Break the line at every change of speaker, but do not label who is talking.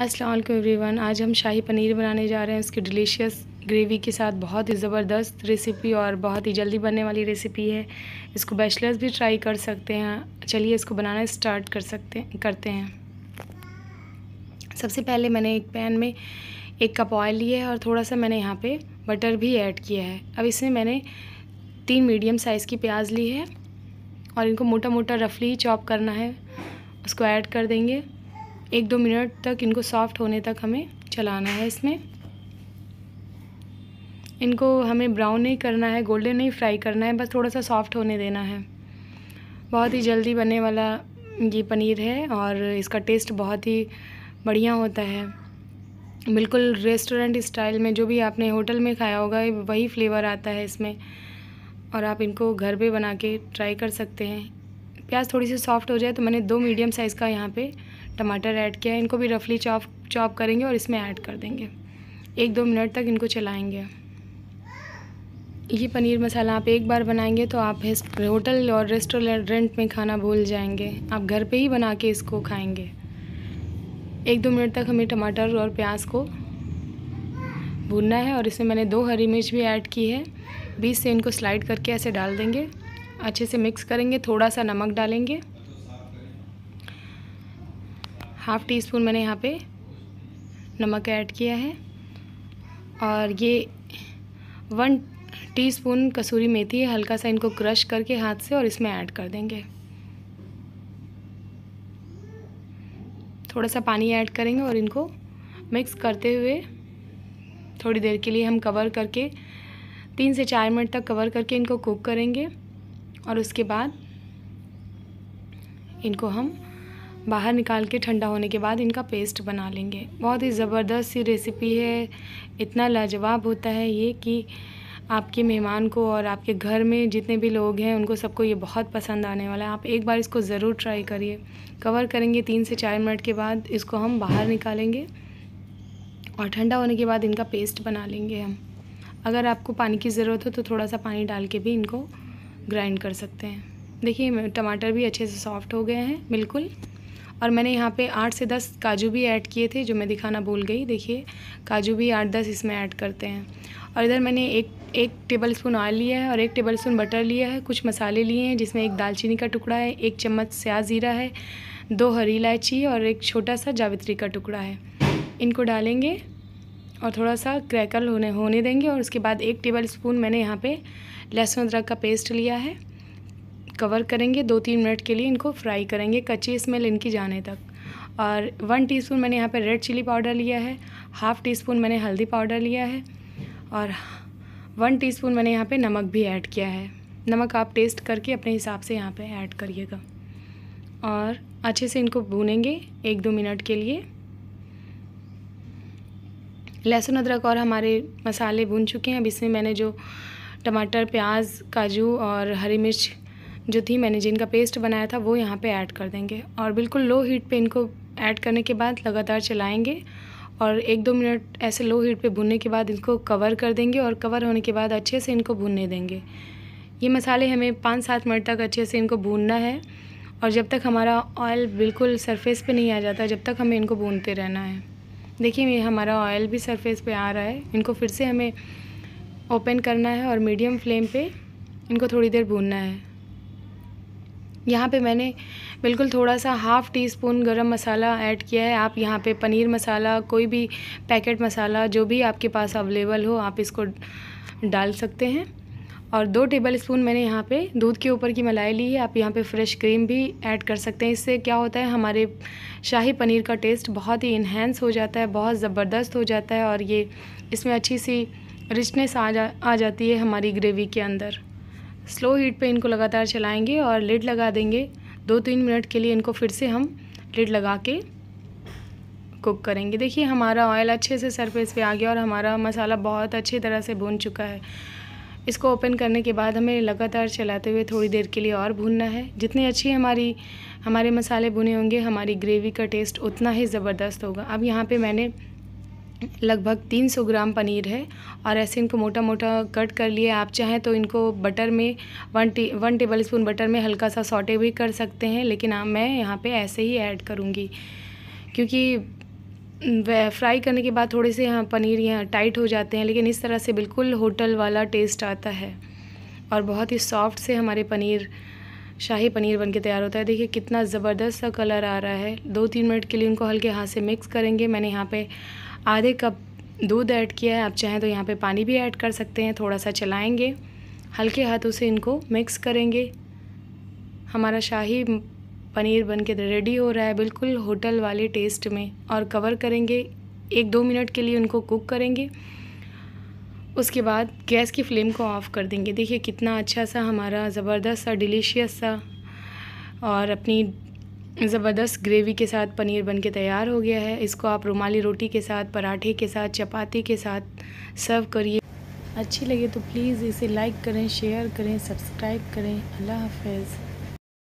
अस्सलाम वालेकुम एवरीवन आज हम शाही पनीर बनाने जा रहे हैं उसकी डिलीशियस ग्रेवी के साथ बहुत ही ज़बरदस्त रेसिपी और बहुत ही जल्दी बनने वाली रेसिपी है इसको बैचलर्स भी ट्राई कर सकते हैं चलिए इसको बनाना स्टार्ट कर सकते करते हैं सबसे पहले मैंने एक पैन में एक कप ऑयल लिया है और थोड़ा सा मैंने यहाँ पे बटर भी ऐड किया है अब इसमें मैंने तीन मीडियम साइज़ की प्याज ली है और इनको मोटा मोटा रफली चॉप करना है उसको ऐड कर देंगे एक दो मिनट तक इनको सॉफ्ट होने तक हमें चलाना है इसमें इनको हमें ब्राउन नहीं करना है गोल्डन नहीं फ्राई करना है बस थोड़ा सा सॉफ्ट होने देना है बहुत ही जल्दी बनने वाला ये पनीर है और इसका टेस्ट बहुत ही बढ़िया होता है बिल्कुल रेस्टोरेंट स्टाइल में जो भी आपने होटल में खाया होगा वही फ्लेवर आता है इसमें और आप इनको घर पे बना के ट्राई कर सकते हैं प्याज थोड़ी सी सॉफ्ट हो जाए तो मैंने दो मीडियम साइज़ का यहाँ पे टमाटर ऐड किया है इनको भी रफली चॉप चॉप करेंगे और इसमें ऐड कर देंगे एक दो मिनट तक इनको चलाएंगे ये पनीर मसाला आप एक बार बनाएंगे तो आप होटल और रेस्टोरेंट में खाना भूल जाएंगे आप घर पे ही बना के इसको खाएंगे एक दो मिनट तक हमें टमाटर और प्याज को भूनना है और इसमें मैंने दो हरी मिर्च भी ऐड की है बीच से इनको स्लाइड करके ऐसे डाल देंगे अच्छे से मिक्स करेंगे थोड़ा सा नमक डालेंगे हाफ़ टी स्पून मैंने यहाँ पे नमक ऐड किया है और ये वन टीस्पून कसूरी मेथी है हल्का सा इनको क्रश करके हाथ से और इसमें ऐड कर देंगे थोड़ा सा पानी ऐड करेंगे और इनको मिक्स करते हुए थोड़ी देर के लिए हम कवर करके तीन से चार मिनट तक कवर करके इनको कुक करेंगे और उसके बाद इनको हम बाहर निकाल के ठंडा होने के बाद इनका पेस्ट बना लेंगे बहुत ही ज़बरदस्त सी रेसिपी है इतना लाजवाब होता है ये कि आपके मेहमान को और आपके घर में जितने भी लोग हैं उनको सबको ये बहुत पसंद आने वाला है आप एक बार इसको ज़रूर ट्राई करिए कवर करेंगे तीन से चार मिनट के बाद इसको हम बाहर निकालेंगे और ठंडा होने के बाद इनका पेस्ट बना लेंगे हम अगर आपको पानी की ज़रूरत हो तो थोड़ा सा पानी डाल के भी इनको ग्राइंड कर सकते हैं देखिए टमाटर भी अच्छे से सॉफ्ट हो गए हैं बिल्कुल और मैंने यहाँ पे आठ से दस काजू भी ऐड किए थे जो मैं दिखाना भूल गई देखिए काजू भी आठ दस इसमें ऐड करते हैं और इधर मैंने एक एक टेबल स्पून ऑयल लिया है और एक टेबल स्पून बटर लिया है कुछ मसाले लिए हैं जिसमें एक दालचीनी का टुकड़ा है एक चम्मच स्याज ज़ीरा है दो हरी इलायची और एक छोटा सा जावित्री का टुकड़ा है इनको डालेंगे और थोड़ा सा क्रैकल होने होने देंगे और उसके बाद एक टेबल स्पून मैंने यहाँ पे लहसुन अदरक का पेस्ट लिया है कवर करेंगे दो तीन मिनट के लिए इनको फ्राई करेंगे कच्ची स्मेल इनकी जाने तक और वन टीस्पून मैंने यहाँ पर रेड चिली पाउडर लिया है हाफ़ टी स्पून मैंने हल्दी पाउडर लिया है और वन टीस्पून मैंने यहाँ पे नमक भी ऐड किया है नमक आप टेस्ट करके अपने हिसाब से यहाँ पे ऐड करिएगा और अच्छे से इनको भूनेंगे एक दो मिनट के लिए लहसुन अदरक और हमारे मसाले भून चुके हैं अब इसमें मैंने जो टमाटर प्याज काजू और हरी मिर्च जो थी मैंने जिनका पेस्ट बनाया था वो यहाँ पे ऐड कर देंगे और बिल्कुल लो हीट पे इनको ऐड करने के बाद लगातार चलाएंगे और एक दो मिनट ऐसे लो हीट पे भुनने के बाद इनको कवर कर देंगे और कवर होने के बाद अच्छे से इनको भुनने देंगे ये मसाले हमें पाँच सात मिनट तक अच्छे से इनको भूनना है और जब तक हमारा ऑयल बिल्कुल सरफेस पर नहीं आ जाता जब तक हमें इनको भूनते रहना है देखिए ये हमारा ऑयल भी सरफेस पर आ रहा है इनको फिर से हमें ओपन करना है और मीडियम फ्लेम पे इनको थोड़ी देर भूनना है यहाँ पे मैंने बिल्कुल थोड़ा सा हाफ़ टी स्पून गर्म मसाला ऐड किया है आप यहाँ पे पनीर मसाला कोई भी पैकेट मसाला जो भी आपके पास अवेलेबल हो आप इसको डाल सकते हैं और दो टेबल स्पून मैंने यहाँ पे दूध के ऊपर की मलाई ली है आप यहाँ पे फ्रेश क्रीम भी ऐड कर सकते हैं इससे क्या होता है हमारे शाही पनीर का टेस्ट बहुत ही इन्हेंस हो जाता है बहुत ज़बरदस्त हो जाता है और ये इसमें अच्छी सी रिचनेस आ जा आ जाती है हमारी ग्रेवी के अंदर स्लो हीट पे इनको लगातार चलाएंगे और लिड लगा देंगे दो तीन मिनट के लिए इनको फिर से हम लिड लगा के कुक करेंगे देखिए हमारा ऑयल अच्छे से सरफेस पे आ गया और हमारा मसाला बहुत अच्छी तरह से भून चुका है इसको ओपन करने के बाद हमें लगातार चलाते हुए थोड़ी देर के लिए और भूनना है जितनी अच्छी हमारी हमारे मसाले भुने होंगे हमारी ग्रेवी का टेस्ट उतना ही ज़बरदस्त होगा अब यहाँ पे मैंने लगभग 300 ग्राम पनीर है और ऐसे इनको मोटा मोटा कट कर लिए आप चाहें तो इनको बटर में one T one tablespoon butter में हल्का सा सॉटे भी कर सकते हैं लेकिन आ, मैं यहाँ पे ऐसे ही ऐड करूँगी क्योंकि फ्राई करने के बाद थोड़े से यहाँ पनीर यहाँ टाइट हो जाते हैं लेकिन इस तरह से बिल्कुल होटल वाला टेस्ट आता है और बहुत ही सॉफ्ट से हमारे पनीर शाही पनीर बन के तैयार होता है देखिए कितना ज़बरदस्त सा कलर आ रहा है दो तीन मिनट के लिए इनको हल्के हाथ से मिक्स करेंगे मैंने यहाँ पे आधे कप दूध ऐड किया है आप चाहें तो यहाँ पे पानी भी ऐड कर सकते हैं थोड़ा सा चलाएंगे हल्के हाथों से इनको मिक्स करेंगे हमारा शाही पनीर बन के रेडी हो रहा है बिल्कुल होटल वाले टेस्ट में और कवर करेंगे एक दो मिनट के लिए उनको कुक करेंगे उसके बाद गैस की फ्लेम को ऑफ़ कर देंगे देखिए कितना अच्छा सा हमारा ज़बरदस्त सा डिलीशियस सा और अपनी ज़बरदस्त ग्रेवी के साथ पनीर बन के तैयार हो गया है इसको आप रुमाली रोटी के साथ पराठे के साथ चपाती के साथ सर्व करिए अच्छी लगे तो प्लीज़ इसे लाइक करें शेयर करें सब्सक्राइब करें अल्लाह हाफिज़